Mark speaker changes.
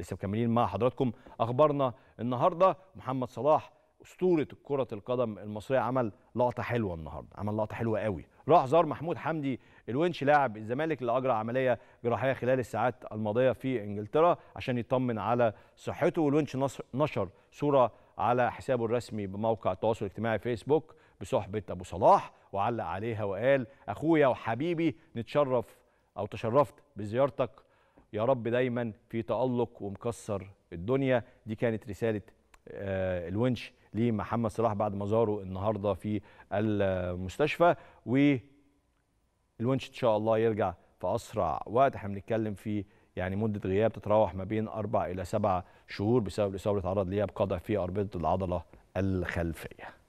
Speaker 1: لسه مكملين مع حضراتكم اخبارنا النهارده محمد صلاح اسطوره كره القدم المصريه عمل لقطه حلوه النهارده عمل لقطه حلوه قوي راح زار محمود حمدي الونش لاعب الزمالك اللي اجرى عمليه جراحيه خلال الساعات الماضيه في انجلترا عشان يطمن على صحته والونش نشر صوره على حسابه الرسمي بموقع التواصل الاجتماعي فيسبوك بصحبه ابو صلاح وعلق عليها وقال اخويا وحبيبي نتشرف او تشرفت بزيارتك يا رب دايما في تألق ومكسر الدنيا دي كانت رسالة آه، الونش لمحمد صلاح بعد ما زاره النهارده في المستشفى والونش ان شاء الله يرجع في اسرع وقت احنا بنتكلم في يعني مده غياب تتراوح ما بين اربع الى سبع شهور بسبب الاصابه اللي اتعرض ليها بقضع في اربطه العضله الخلفيه